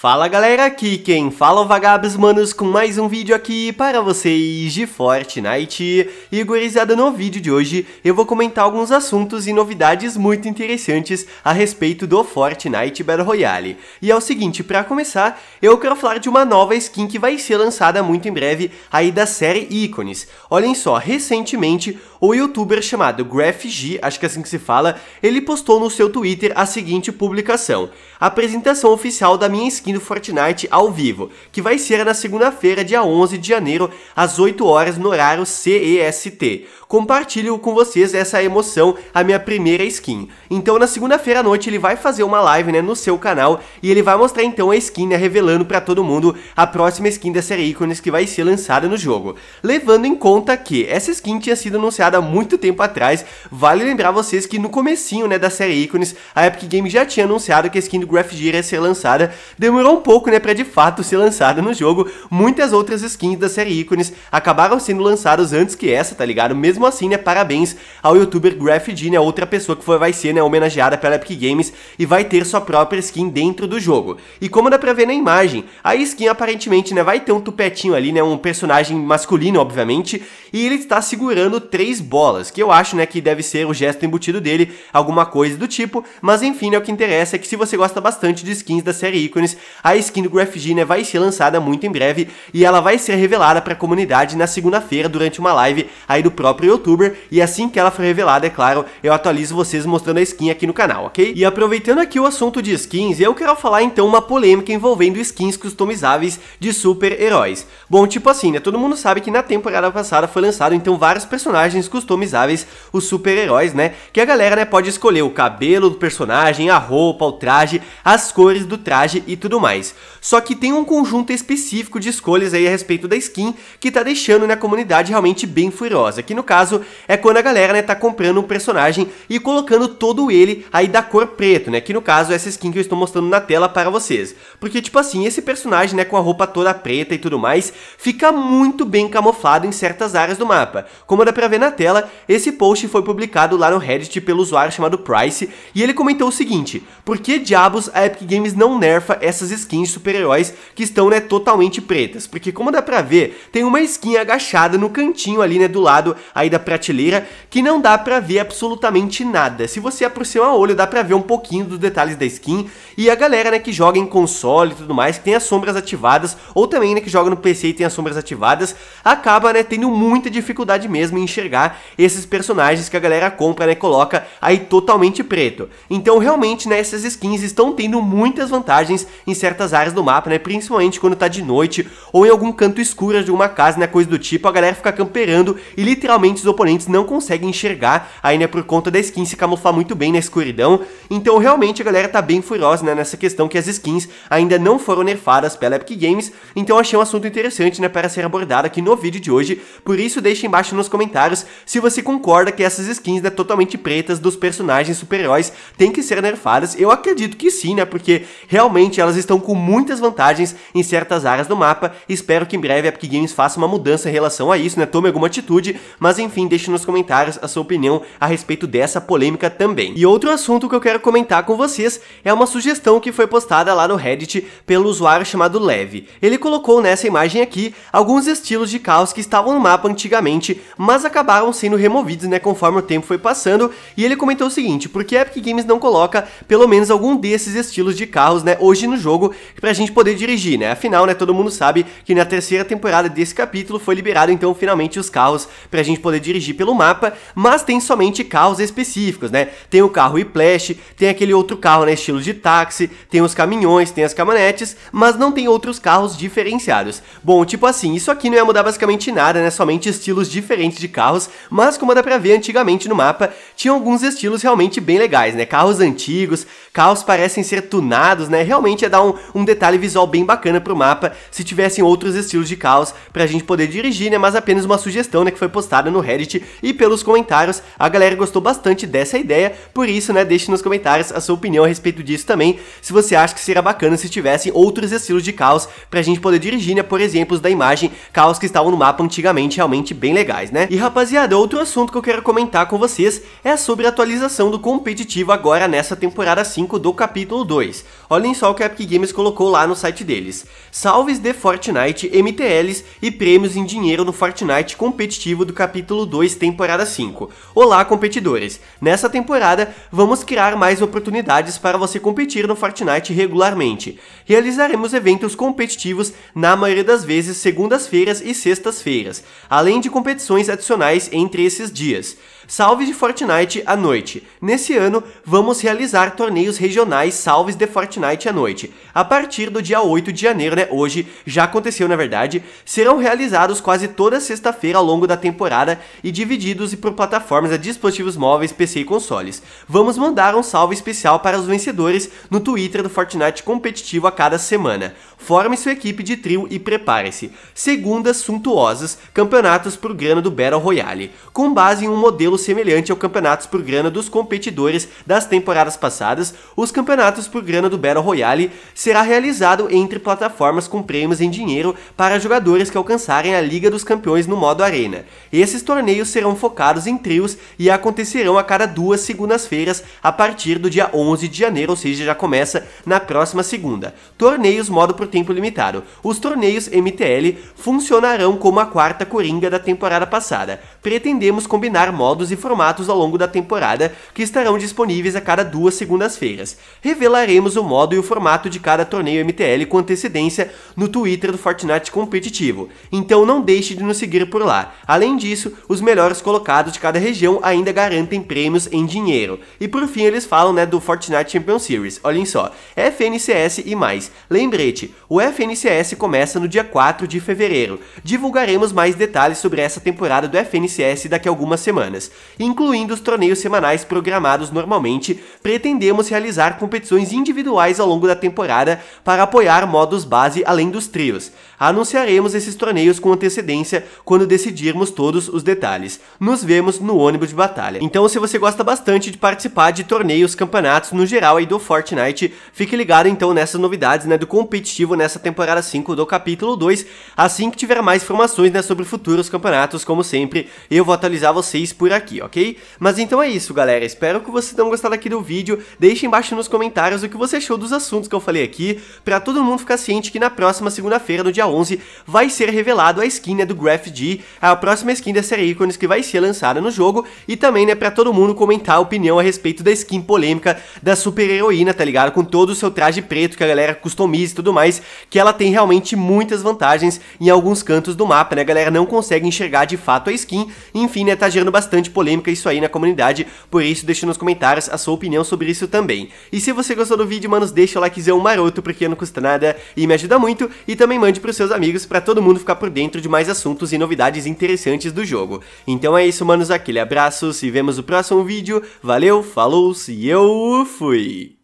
Fala galera, aqui quem fala é o Vagabos Manos com mais um vídeo aqui para vocês de Fortnite. E gurizada, no vídeo de hoje eu vou comentar alguns assuntos e novidades muito interessantes a respeito do Fortnite Battle Royale. E é o seguinte, para começar, eu quero falar de uma nova skin que vai ser lançada muito em breve aí da série Ícones. Olhem só, recentemente o youtuber chamado GraphG, acho que é assim que se fala, ele postou no seu Twitter a seguinte publicação. Apresentação oficial da minha skin do Fortnite ao vivo, que vai ser na segunda-feira, dia 11 de janeiro, às 8 horas no horário CEST. Compartilho com vocês essa emoção, a minha primeira skin. Então na segunda-feira à noite ele vai fazer uma live, né, no seu canal e ele vai mostrar então a skin, né, revelando para todo mundo a próxima skin da série Icones que vai ser lançada no jogo. Levando em conta que essa skin tinha sido anunciada há muito tempo atrás, vale lembrar vocês que no comecinho, né, da série Icones, a Epic Games já tinha anunciado que a skin do Graph Gear ia ser lançada, demorou demorou um pouco, né, para de fato ser lançada no jogo. Muitas outras skins da série ícones acabaram sendo lançadas antes que essa, tá ligado? Mesmo assim, né, parabéns ao youtuber GraphD, né, outra pessoa que foi, vai ser, né, homenageada pela Epic Games e vai ter sua própria skin dentro do jogo. E como dá pra ver na imagem, a skin aparentemente, né, vai ter um tupetinho ali, né, um personagem masculino, obviamente, e ele está segurando três bolas, que eu acho, né, que deve ser o gesto embutido dele, alguma coisa do tipo, mas enfim, né, o que interessa é que se você gosta bastante de skins da série ícones, a skin do Graph vai ser lançada muito em breve e ela vai ser revelada para a comunidade na segunda-feira durante uma live aí do próprio youtuber e assim que ela for revelada, é claro, eu atualizo vocês mostrando a skin aqui no canal, ok? E aproveitando aqui o assunto de skins, eu quero falar então uma polêmica envolvendo skins customizáveis de super-heróis. Bom, tipo assim, né, todo mundo sabe que na temporada passada foi lançado então vários personagens customizáveis, os super-heróis, né, que a galera né, pode escolher o cabelo do personagem, a roupa, o traje, as cores do traje e tudo mais. Só que tem um conjunto específico de escolhas aí a respeito da skin que tá deixando né, a comunidade realmente bem furiosa, que no caso é quando a galera né, tá comprando um personagem e colocando todo ele aí da cor preto, né, que no caso é essa skin que eu estou mostrando na tela para vocês. Porque tipo assim, esse personagem né, com a roupa toda preta e tudo mais, fica muito bem camuflado em certas áreas do mapa. Como dá pra ver na tela, esse post foi publicado lá no Reddit pelo usuário chamado Price, e ele comentou o seguinte, por que diabos a Epic Games não nerfa essas essas skins de super-heróis que estão, né, totalmente pretas. Porque como dá pra ver, tem uma skin agachada no cantinho ali, né, do lado aí da prateleira, que não dá pra ver absolutamente nada. Se você aproximar o olho, dá pra ver um pouquinho dos detalhes da skin. E a galera, né, que joga em console e tudo mais, que tem as sombras ativadas, ou também, né, que joga no PC e tem as sombras ativadas, acaba, né, tendo muita dificuldade mesmo em enxergar esses personagens que a galera compra, né, coloca aí totalmente preto. Então, realmente, né, essas skins estão tendo muitas vantagens em certas áreas do mapa, né? Principalmente quando tá de noite ou em algum canto escuro de uma casa, né? Coisa do tipo, a galera fica camperando e literalmente os oponentes não conseguem enxergar aí, né? Por conta da skin se camuflar muito bem na escuridão. Então realmente a galera tá bem furiosa, né? Nessa questão que as skins ainda não foram nerfadas pela Epic Games. Então achei um assunto interessante, né? Para ser abordado aqui no vídeo de hoje. Por isso deixe embaixo nos comentários se você concorda que essas skins, né? Totalmente pretas dos personagens super-heróis têm que ser nerfadas. Eu acredito que sim, né? Porque realmente elas estão com muitas vantagens em certas áreas do mapa. Espero que em breve a Epic Games faça uma mudança em relação a isso, né? Tome alguma atitude, mas enfim, deixe nos comentários a sua opinião a respeito dessa polêmica também. E outro assunto que eu quero comentar com vocês é uma sugestão que foi postada lá no Reddit pelo usuário chamado Leve. Ele colocou nessa imagem aqui alguns estilos de caos que estavam no mapa antigamente, mas acabaram sendo removidos, né, conforme o tempo foi passando, e ele comentou o seguinte, porque a Epic Games não coloca pelo menos algum desses estilos de carros, né, hoje no jogo? jogo pra gente poder dirigir, né? Afinal, né, todo mundo sabe que na terceira temporada desse capítulo foi liberado então finalmente os carros pra gente poder dirigir pelo mapa, mas tem somente carros específicos, né? Tem o carro e Plash, tem aquele outro carro, né, estilo de táxi, tem os caminhões, tem as caminhonetes, mas não tem outros carros diferenciados. Bom, tipo assim, isso aqui não ia mudar basicamente nada, né? Somente estilos diferentes de carros, mas como dá pra ver antigamente no mapa, tinha alguns estilos realmente bem legais, né? Carros antigos, carros parecem ser tunados, né? Realmente é dar dar um, um detalhe visual bem bacana pro mapa se tivessem outros estilos de caos pra gente poder dirigir, né? Mas apenas uma sugestão, né? Que foi postada no Reddit e pelos comentários. A galera gostou bastante dessa ideia, por isso, né? Deixe nos comentários a sua opinião a respeito disso também. Se você acha que seria bacana se tivessem outros estilos de caos pra gente poder dirigir, né? Por exemplos da imagem, caos que estavam no mapa antigamente realmente bem legais, né? E rapaziada, outro assunto que eu quero comentar com vocês é sobre a atualização do competitivo agora nessa temporada 5 do capítulo 2. Olhem só o que a Epic Games colocou lá no site deles. Salves de Fortnite, MTLs e prêmios em dinheiro no Fortnite competitivo do capítulo 2, temporada 5. Olá, competidores! Nessa temporada, vamos criar mais oportunidades para você competir no Fortnite regularmente. Realizaremos eventos competitivos na maioria das vezes segundas-feiras e sextas-feiras, além de competições adicionais entre esses dias. Salves de Fortnite à noite. Nesse ano, vamos realizar torneios regionais Salves de Fortnite à noite. A partir do dia 8 de janeiro, né, hoje, já aconteceu na verdade, serão realizados quase toda sexta-feira ao longo da temporada e divididos por plataformas a dispositivos móveis, PC e consoles. Vamos mandar um salve especial para os vencedores no Twitter do Fortnite competitivo a cada semana. Forme sua equipe de trio e prepare-se. Segundas suntuosas, campeonatos por grana do Battle Royale, com base em um modelo semelhante ao campeonatos por grana dos competidores das temporadas passadas, os campeonatos por grana do Battle Royale será realizado entre plataformas com prêmios em dinheiro para jogadores que alcançarem a Liga dos Campeões no modo Arena. Esses torneios serão focados em trios e acontecerão a cada duas segundas-feiras a partir do dia 11 de janeiro, ou seja, já começa na próxima segunda. Torneios modo por tempo limitado. Os torneios MTL funcionarão como a quarta coringa da temporada passada pretendemos combinar modos e formatos ao longo da temporada que estarão disponíveis a cada duas segundas-feiras. Revelaremos o modo e o formato de cada torneio MTL com antecedência no Twitter do Fortnite competitivo, então não deixe de nos seguir por lá. Além disso, os melhores colocados de cada região ainda garantem prêmios em dinheiro. E por fim, eles falam né, do Fortnite Champion Series, olhem só, FNCS e mais. Lembrete, o FNCS começa no dia 4 de fevereiro. Divulgaremos mais detalhes sobre essa temporada do FNCS INSS daqui a algumas semanas. Incluindo os torneios semanais programados normalmente, pretendemos realizar competições individuais ao longo da temporada para apoiar modos base além dos trios. Anunciaremos esses torneios com antecedência quando decidirmos todos os detalhes. Nos vemos no ônibus de batalha. Então, se você gosta bastante de participar de torneios, campeonatos no geral aí do Fortnite, fique ligado então nessas novidades, né, do competitivo nessa temporada 5 do capítulo 2. Assim que tiver mais informações, né, sobre futuros campeonatos, como sempre, eu vou atualizar vocês por aqui, ok? Mas então é isso, galera. Espero que vocês tenham gostado aqui do vídeo. Deixe embaixo nos comentários o que você achou dos assuntos que eu falei aqui, para todo mundo ficar ciente que na próxima segunda-feira, no dia 11 vai ser revelado a skin né, do Graph G, a próxima skin da série ícones que vai ser lançada no jogo e também né, para todo mundo comentar a opinião a respeito da skin polêmica da super heroína, tá ligado? Com todo o seu traje preto que a galera customiza e tudo mais, que ela tem realmente muitas vantagens em alguns cantos do mapa, né? A galera não consegue enxergar de fato a skin, enfim, né, tá gerando bastante polêmica isso aí na comunidade, por isso deixa nos comentários a sua opinião sobre isso também. E se você gostou do vídeo, manos, deixa o likezão maroto, porque não custa nada e me ajuda muito, e também mande pro seu seus amigos para todo mundo ficar por dentro de mais assuntos e novidades interessantes do jogo. Então é isso, manos, aquele abraço, se vemos no próximo vídeo, valeu, falou, se eu fui!